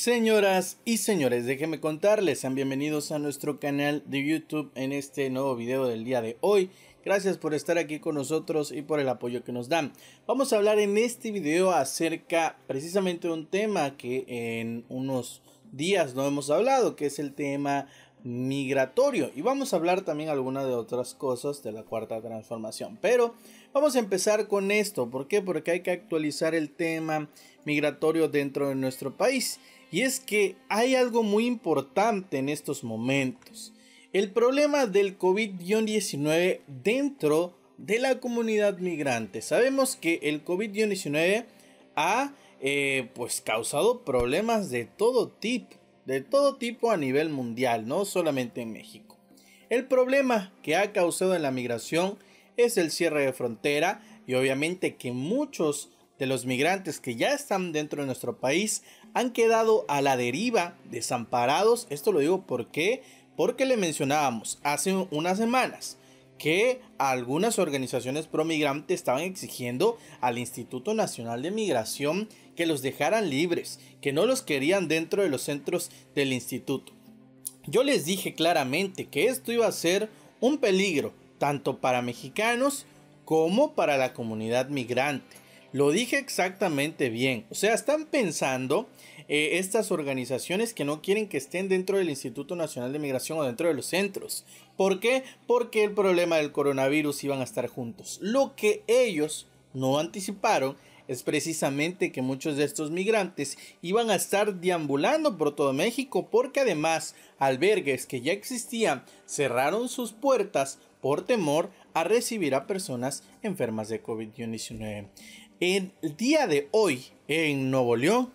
Señoras y señores, déjenme contarles, sean bienvenidos a nuestro canal de YouTube en este nuevo video del día de hoy. Gracias por estar aquí con nosotros y por el apoyo que nos dan. Vamos a hablar en este video acerca precisamente de un tema que en unos días no hemos hablado, que es el tema migratorio. Y vamos a hablar también algunas de otras cosas de la cuarta transformación. Pero vamos a empezar con esto. ¿Por qué? Porque hay que actualizar el tema migratorio dentro de nuestro país. Y es que hay algo muy importante en estos momentos. El problema del COVID-19 dentro de la comunidad migrante. Sabemos que el COVID-19 ha eh, pues causado problemas de todo tipo, de todo tipo a nivel mundial, no solamente en México. El problema que ha causado en la migración es el cierre de frontera y obviamente que muchos de los migrantes que ya están dentro de nuestro país han quedado a la deriva, desamparados. Esto lo digo porque, porque le mencionábamos hace unas semanas que algunas organizaciones pro migrante estaban exigiendo al Instituto Nacional de Migración que los dejaran libres, que no los querían dentro de los centros del instituto. Yo les dije claramente que esto iba a ser un peligro tanto para mexicanos como para la comunidad migrante. Lo dije exactamente bien. O sea, están pensando eh, estas organizaciones que no quieren que estén dentro del Instituto Nacional de Migración o dentro de los centros. ¿Por qué? Porque el problema del coronavirus iban a estar juntos. Lo que ellos no anticiparon es precisamente que muchos de estos migrantes iban a estar deambulando por todo México porque además albergues que ya existían cerraron sus puertas por temor a recibir a personas enfermas de COVID-19 el día de hoy en Nuevo León,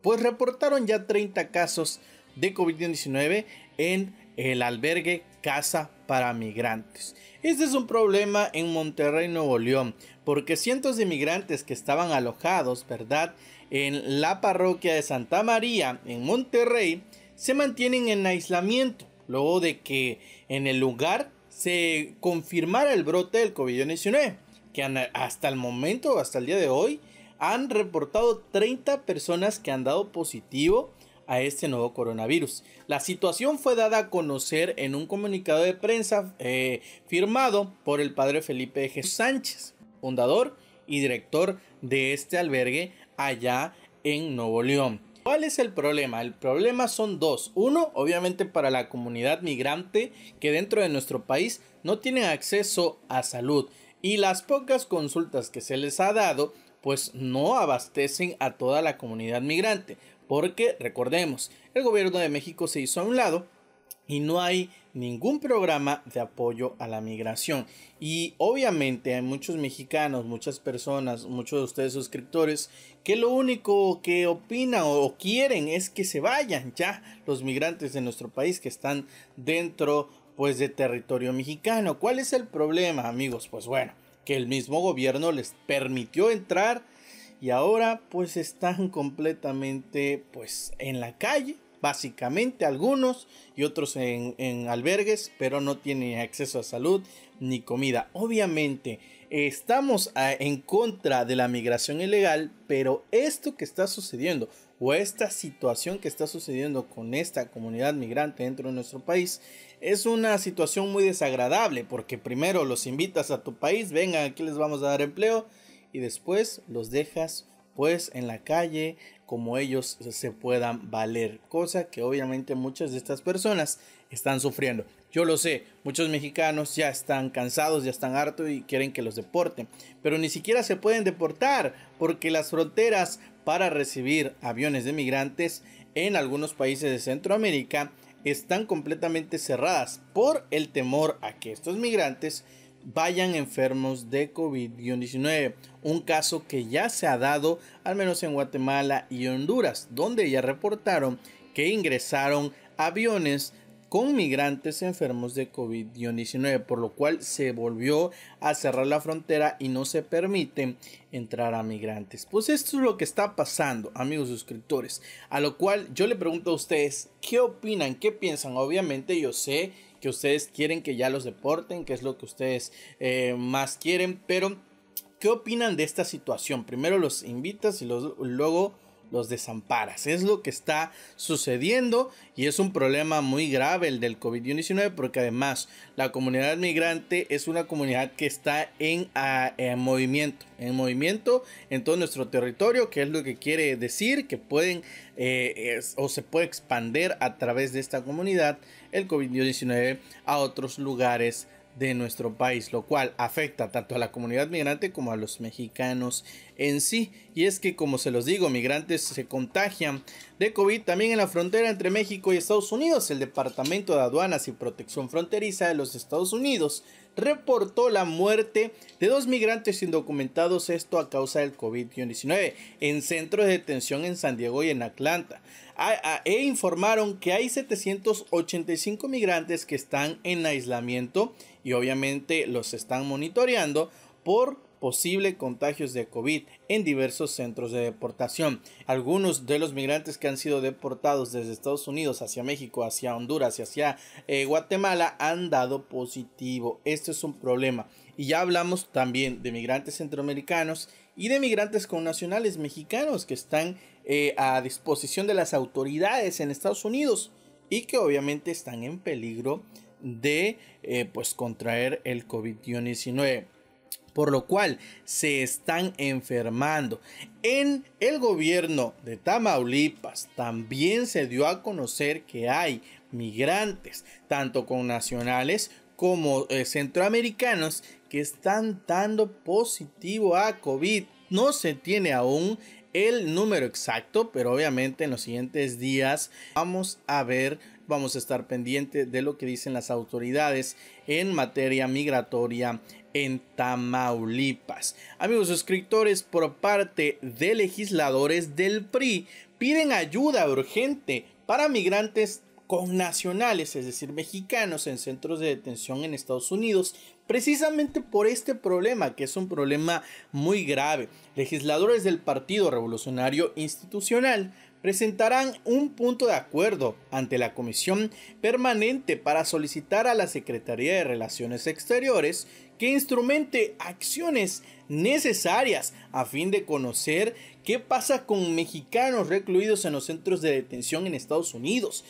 pues reportaron ya 30 casos de COVID-19 en el albergue Casa para Migrantes. Este es un problema en Monterrey, Nuevo León, porque cientos de migrantes que estaban alojados, ¿verdad?, en la parroquia de Santa María, en Monterrey, se mantienen en aislamiento, luego de que en el lugar se confirmara el brote del COVID-19 que hasta el momento, hasta el día de hoy, han reportado 30 personas que han dado positivo a este nuevo coronavirus. La situación fue dada a conocer en un comunicado de prensa eh, firmado por el padre Felipe Eje Sánchez, fundador y director de este albergue allá en Nuevo León. ¿Cuál es el problema? El problema son dos. Uno, obviamente para la comunidad migrante que dentro de nuestro país no tiene acceso a salud y las pocas consultas que se les ha dado pues no abastecen a toda la comunidad migrante porque recordemos el gobierno de México se hizo a un lado y no hay ningún programa de apoyo a la migración. Y obviamente hay muchos mexicanos, muchas personas, muchos de ustedes suscriptores, que lo único que opinan o quieren es que se vayan ya los migrantes de nuestro país que están dentro pues de territorio mexicano. ¿Cuál es el problema, amigos? Pues bueno, que el mismo gobierno les permitió entrar y ahora pues están completamente pues en la calle, básicamente algunos y otros en, en albergues, pero no tienen acceso a salud ni comida. Obviamente, estamos ah, en contra de la migración ilegal, pero esto que está sucediendo o esta situación que está sucediendo con esta comunidad migrante dentro de nuestro país es una situación muy desagradable porque primero los invitas a tu país, vengan, aquí les vamos a dar empleo y después los dejas pues en la calle como ellos se puedan valer, cosa que obviamente muchas de estas personas están sufriendo. Yo lo sé, muchos mexicanos ya están cansados, ya están hartos y quieren que los deporten, pero ni siquiera se pueden deportar porque las fronteras para recibir aviones de migrantes en algunos países de Centroamérica están completamente cerradas por el temor a que estos migrantes vayan enfermos de COVID-19, un caso que ya se ha dado al menos en Guatemala y Honduras, donde ya reportaron que ingresaron aviones con migrantes enfermos de COVID-19, por lo cual se volvió a cerrar la frontera y no se permite entrar a migrantes. Pues esto es lo que está pasando, amigos suscriptores, a lo cual yo le pregunto a ustedes, ¿qué opinan? ¿Qué piensan? Obviamente yo sé que ustedes quieren que ya los deporten, que es lo que ustedes eh, más quieren, pero ¿qué opinan de esta situación? Primero los invitas y luego los desamparas. Es lo que está sucediendo y es un problema muy grave el del COVID-19 porque además la comunidad migrante es una comunidad que está ah, en, movimiento, en movimiento en todo nuestro territorio, que es lo que quiere decir que pueden eh, o se puede expander a través de esta comunidad el COVID-19 a otros lugares de nuestro país, lo cual afecta tanto a la comunidad migrante como a los mexicanos en sí. Y es que, como se los digo, migrantes se contagian de COVID también en la frontera entre México y Estados Unidos. El Departamento de Aduanas y Protección Fronteriza de los Estados Unidos reportó la muerte de dos migrantes indocumentados, esto a causa del COVID-19, en centros de detención en San Diego y en Atlanta. E informaron que hay 785 migrantes que están en aislamiento y obviamente los están monitoreando por posible contagios de COVID en diversos centros de deportación. Algunos de los migrantes que han sido deportados desde Estados Unidos hacia México, hacia Honduras y hacia eh, Guatemala han dado positivo. Este es un problema. Y ya hablamos también de migrantes centroamericanos y de migrantes con nacionales mexicanos que están eh, a disposición de las autoridades en Estados Unidos y que obviamente están en peligro de eh, pues contraer el COVID-19 por lo cual se están enfermando. En el gobierno de Tamaulipas también se dio a conocer que hay migrantes, tanto con nacionales como eh, centroamericanos, que están dando positivo a COVID. No se tiene aún el número exacto, pero obviamente en los siguientes días vamos a ver vamos a estar pendiente de lo que dicen las autoridades en materia migratoria en Tamaulipas. Amigos suscriptores, por parte de legisladores del PRI, piden ayuda urgente para migrantes con nacionales, es decir, mexicanos en centros de detención en Estados Unidos, precisamente por este problema, que es un problema muy grave. Legisladores del Partido Revolucionario Institucional presentarán un punto de acuerdo ante la Comisión Permanente para solicitar a la Secretaría de Relaciones Exteriores que instrumente acciones necesarias a fin de conocer qué pasa con mexicanos recluidos en los centros de detención en Estados Unidos,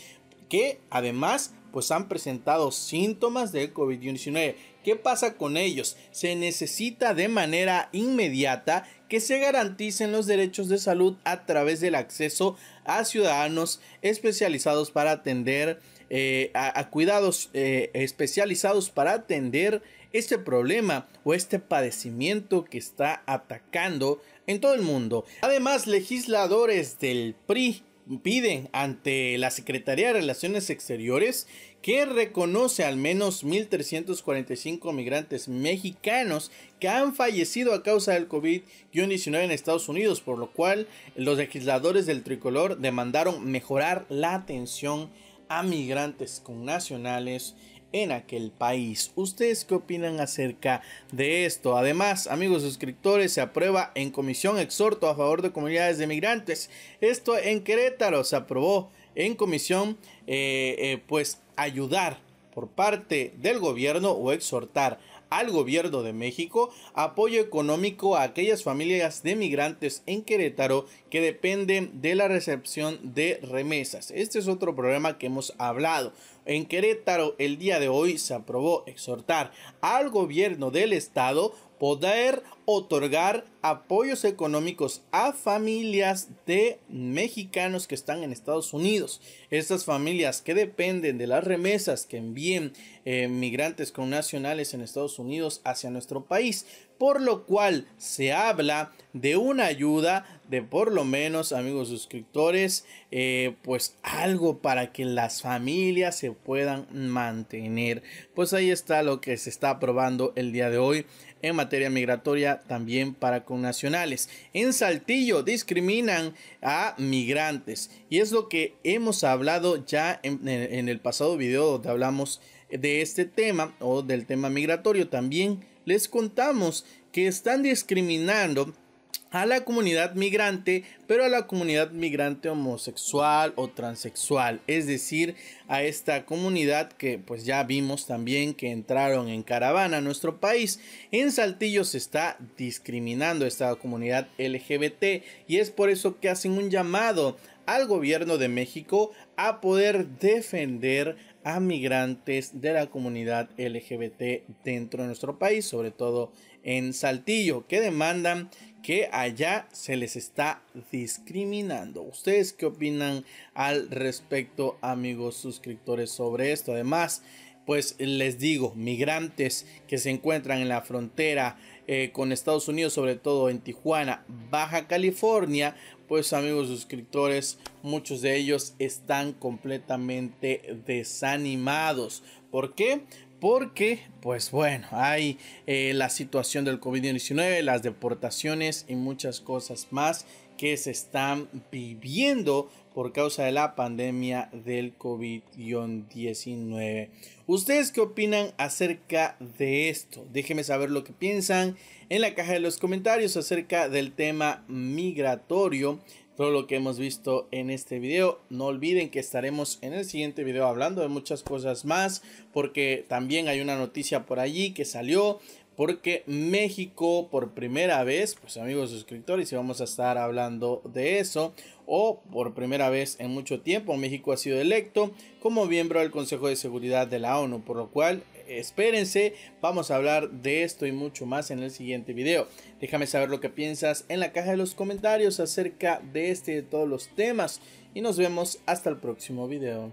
que además pues han presentado síntomas de COVID-19. ¿Qué pasa con ellos? Se necesita de manera inmediata que se garanticen los derechos de salud a través del acceso a ciudadanos especializados para atender, eh, a, cuidados eh, especializados para atender este problema o este padecimiento que está atacando en todo el mundo. Además, legisladores del PRI Piden ante la Secretaría de Relaciones Exteriores que reconoce al menos 1.345 migrantes mexicanos que han fallecido a causa del COVID-19 en Estados Unidos, por lo cual los legisladores del tricolor demandaron mejorar la atención a migrantes con nacionales en aquel país. ¿Ustedes qué opinan acerca de esto? Además, amigos suscriptores, se aprueba en comisión exhorto a favor de comunidades de migrantes. Esto en Querétaro se aprobó en comisión, eh, eh, pues ayudar por parte del gobierno o exhortar al gobierno de México apoyo económico a aquellas familias de migrantes en Querétaro que dependen de la recepción de remesas. Este es otro problema que hemos hablado. En Querétaro el día de hoy se aprobó exhortar al gobierno del estado poder otorgar apoyos económicos a familias de mexicanos que están en Estados Unidos. Estas familias que dependen de las remesas que envíen eh, migrantes migrantes nacionales en Estados Unidos hacia nuestro país por lo cual se habla de una ayuda de por lo menos amigos suscriptores eh, pues algo para que las familias se puedan mantener pues ahí está lo que se está aprobando el día de hoy en materia migratoria también para con nacionales en Saltillo discriminan a migrantes y es lo que hemos hablado ya en, en el pasado video donde hablamos de este tema o del tema migratorio también les contamos que están discriminando a la comunidad migrante, pero a la comunidad migrante homosexual o transexual, es decir, a esta comunidad que pues ya vimos también que entraron en caravana a nuestro país. En Saltillo se está discriminando esta comunidad LGBT y es por eso que hacen un llamado al gobierno de México a poder defender a migrantes de la comunidad LGBT dentro de nuestro país, sobre todo en Saltillo, que demandan que allá se les está discriminando. ¿Ustedes qué opinan al respecto, amigos suscriptores, sobre esto? Además, pues les digo, migrantes que se encuentran en la frontera eh, con Estados Unidos, sobre todo en Tijuana, Baja California, pues amigos suscriptores, muchos de ellos están completamente desanimados. ¿Por qué? porque, pues bueno, hay eh, la situación del COVID-19, las deportaciones y muchas cosas más que se están viviendo por causa de la pandemia del COVID-19. ¿Ustedes qué opinan acerca de esto? Déjenme saber lo que piensan en la caja de los comentarios acerca del tema migratorio. Todo lo que hemos visto en este video. No olviden que estaremos en el siguiente video hablando de muchas cosas más. Porque también hay una noticia por allí que salió porque México por primera vez, pues amigos suscriptores, y vamos a estar hablando de eso, o por primera vez en mucho tiempo, México ha sido electo como miembro del Consejo de Seguridad de la ONU, por lo cual espérense, vamos a hablar de esto y mucho más en el siguiente video. Déjame saber lo que piensas en la caja de los comentarios acerca de este y de todos los temas, y nos vemos hasta el próximo video.